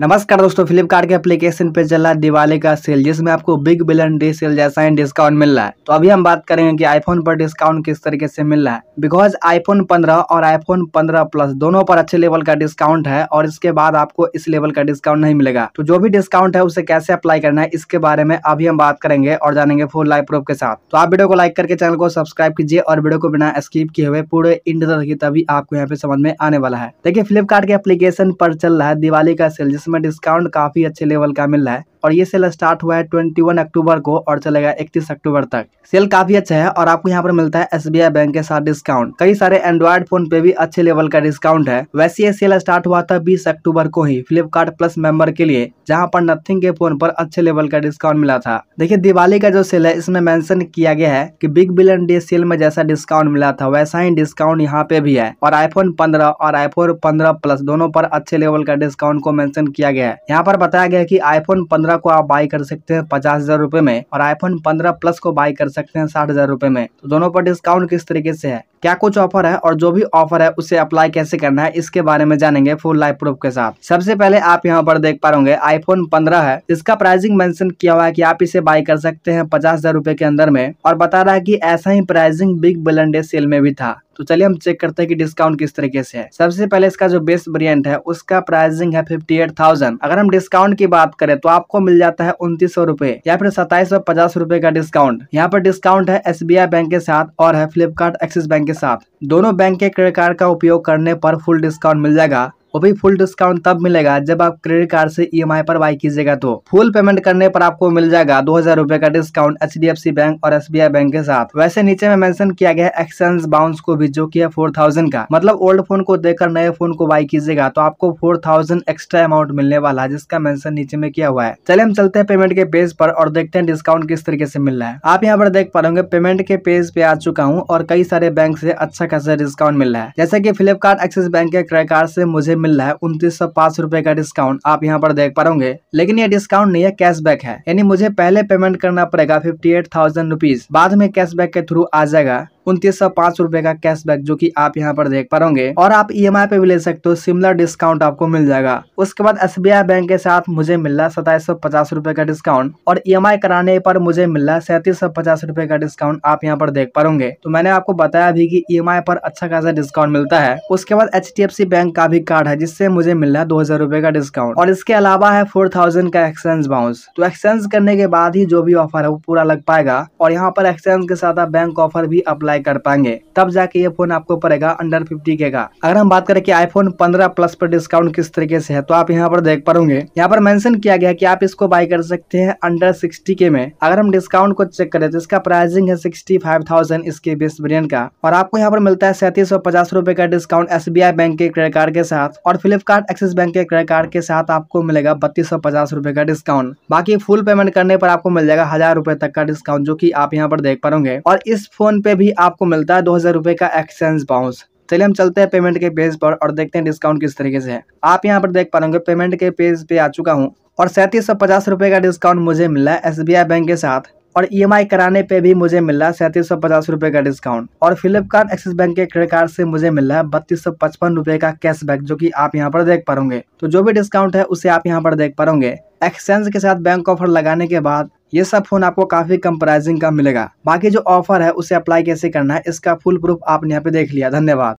नमस्कार दोस्तों फ्लिपकार्ट के एप्लीकेशन पे चल रहा है दिवाली का सेल जिसमें आपको बिग बिलियन डे सेल जैसा ही डिस्काउंट मिल रहा है तो अभी हम बात करेंगे कि आईफोन पर डिस्काउंट किस तरीके से मिल रहा है बिकॉज आईफोन 15 और आईफोन 15 प्लस दोनों पर अच्छे लेवल का डिस्काउंट है और इसके बाद आपको इस लेवल का डिस्काउंट नहीं मिलेगा तो जो भी डिस्काउंट है उसे कैसे अप्लाई करना है इसके बारे में अभी हम बात करेंगे और जानेंगे फुल लाइव प्रूफ के साथ तो आप वीडियो को लाइक करके चैनल को सब्सक्राइब कीजिए और वीडियो को बिना स्कीप किए हुए पूरे इंड तभी आपको यहाँ पे समझ में आने वाला है देखिए फ्लिपकार्ट के एप्लीकेशन पर चल रहा है दिवाली का सेल जिसमें डिस्काउंट काफी अच्छे लेवल का मिल रहा है। और ये सेल स्टार्ट हुआ है ट्वेंटी वन अक्टूबर को और चलेगा इकतीस अक्टूबर तक सेल काफ़ी अच्छा है और आपको यहाँ पर मिलता है एस बैंक के साथ डिस्काउंट कई सारे एंड्रॉयड फोन पे भी अच्छे लेवल का डिस्काउंट है वैसे ये सेल स्टार्ट हुआ था बीस अक्टूबर को ही फ्लिपकार्ट प्लस मेंबर के लिए जहाँ पर नथिंग के फोन पर अच्छे लेवल का डिस्काउंट मिला था देखिये दिवाली का जो सेल है इसमें मेंशन किया गया है की बिग बिलियन डे सेल में जैसा डिस्काउंट मिला था वैसा ही डिस्काउंट यहाँ पे भी है और आईफोन पंद्रह और आईफोन पंद्रह प्लस दोनों पर अच्छे लेवल का डिस्काउंट को मेंशन किया गया है यहाँ पर बताया गया की आईफोन पंद्रह पंद्रह को आप बाई कर सकते हैं पचास हजार रुपए में और आईफोन पंद्रह प्लस को बाई कर सकते हैं साठ हजार रुपए में तो दोनों पर डिस्काउंट किस तरीके से है क्या कुछ ऑफर है और जो भी ऑफर है उसे अप्लाई कैसे करना है इसके बारे में जानेंगे फुल लाइफ प्रूफ के साथ सबसे पहले आप यहाँ पर देख पा रहे आईफोन पंद्रह है इसका प्राइसिंग मेंशन किया हुआ है कि आप इसे बाय कर सकते हैं पचास हजार रूपए के अंदर में और बता रहा है कि ऐसा ही प्राइसिंग बिग बिलन सेल में भी था तो चलिए हम चेक करते हैं कि डिस्काउंट किस तरीके से है सबसे पहले इसका जो बेस्ट वेरिएंट है उसका प्राइसिंग है फिफ्टी एट थाउजेंड अगर हम डिस्काउंट की बात करें तो आपको मिल जाता है उन्तीस सौ रूपए या फिर सताइस सौ पचास रूपए का डिस्काउंट यहाँ पर डिस्काउंट है एस बैंक के साथ और है फ्लिपकार्ट एक्सिस बैंक के के साथ दोनों बैंक के क्रेडिट कार्ड का उपयोग करने पर फुल डिस्काउंट मिल जाएगा वो भी फुल डिस्काउंट तब मिलेगा जब आप क्रेडिट कार्ड से ईएमआई e पर बाई कीजिएगा तो फुल पेमेंट करने पर आपको मिल जाएगा दो हजार रूपए का डिस्काउंट एच बैंक और एस बैंक के साथ वैसे नीचे में मेंशन किया गया है एक्सचेंज बाउंस को भी जो की है फोर थाउजेंड का मतलब ओल्ड फोन को देकर नए फोन को बाई कीजिएगा तो आपको फोर थाउजेंड एक्स्ट्रा अमाउंट मिलने वाला है जिसका मेंशन नीचे में किया हुआ है चले हम चलते हैं पेमेंट के पेज पर और देखते हैं डिस्काउंट किस तरीके से मिल रहा है आप यहाँ पर देख पा रहे पेमेंट के पेज पे आ चुका हूँ और कई सारे बैंक से अच्छा खासा डिस्काउंट मिल रहा है जैसे की फ्लिपकार्ट एक्सिस बैंक के क्रेडिट कार्ड से मुझे मिल रहा है उनतीस सौ पांच रूपए का डिस्काउंट आप यहाँ पर देख पाओगे लेकिन ये डिस्काउंट नहीं है कैशबैक है यानी मुझे पहले पेमेंट करना पड़ेगा फिफ्टी एट थाउजेंड रुपीज बाद में कैशबैक के थ्रू आ जाएगा उनतीस सौ पांच रुपए का कैशबैक जो कि आप यहाँ पर देख पाओगे और आप ई e पे भी ले सकते हो सिमिलर डिस्काउंट आपको मिल जाएगा उसके बाद एस बैंक के साथ मुझे मिल रहा है सताईस सौ पचास रूपए का डिस्काउंट और ई e कराने पर मुझे मिल रहा है सैंतीस सौ पचास रूपए का डिस्काउंट आप यहाँ पर देख पाओगे तो मैंने आपको बताया भी की ई पर अच्छा खासा डिस्काउंट मिलता है उसके बाद एच बैंक का भी कार्ड है जिससे मुझे मिल रहा है दो हजार रूपए का डिस्काउंट और इसके अलावा है फोर थाउजेंड का एक्सचेंज बाउंस तो एक्सचेंज करने के बाद ही जो भी ऑफर है वो पूरा लग पाएगा और यहाँ पर एक्सचेंज के साथ बैंक ऑफर भी अप्लाई अप्लाई कर पाएंगे तब जाके ये फोन आपको पड़ेगा अंडर फिफ्टी के का अगर हम बात करें कि आईफोन 15 प्लस पर डिस्काउंट किस तरीके से है तो आप यहाँ पर देख पाओगे यहाँ पर मेंशन किया गया कि आप इसको बाय कर सकते हैं अंडर सिक्सटी के में अगर हम डिस्काउंट को चेक करें तो इसका प्राइसिंग है सिक्सटी फाइव थाउजेंड इसके बेस वेरियंट का और आपको यहाँ पर मिलता है सैंतीस सौ पचास रूपए का discount S B I bank के क्रेडिट कार्ड के साथ और फ्लिपकार्ट एक्सिस बैंक के क्रेडिट कार्ड के साथ आपको मिलेगा बत्तीस सौ पचास रूपए का डिस्काउंट बाकी फुल पेमेंट करने पर आपको मिल जाएगा हजार रूपए तक का डिस्काउंट जो की आप यहाँ पर देख पाओगे और इस फोन पे भी आपको मिलता है दो हज़ार रुपये का एक्सचेंज बाउंस चलिए हम चलते हैं पेमेंट के पेज पर और देखते हैं डिस्काउंट किस तरीके से है आप यहाँ पर देख पा रहे पेमेंट के पेज पे आ चुका हूँ और सैंतीस सौ पचास रुपये का डिस्काउंट मुझे मिला है एस बैंक के साथ और ई e कराने पे भी मुझे मिला है सैंतीस सौ पचास रुपये का डिस्काउंट और फ्लिपकार्ट एक्सिस बैंक के क्रेडिट कार्ड से मुझे मिला है बत्तीस सौ पचपन रुपये का कैशबैक जो कि आप यहाँ पर देख पाओगे तो जो भी डिस्काउंट है उसे आप यहाँ पर देख पाओगे एक्सचेंज के साथ बैंक ऑफर लगाने के बाद ये सब फ़ोन आपको काफ़ी कम प्राइसिंग का मिलेगा बाकी जो ऑफर है उसे अप्लाई कैसे करना है इसका फुल प्रूफ आपने यहाँ पे देख लिया धन्यवाद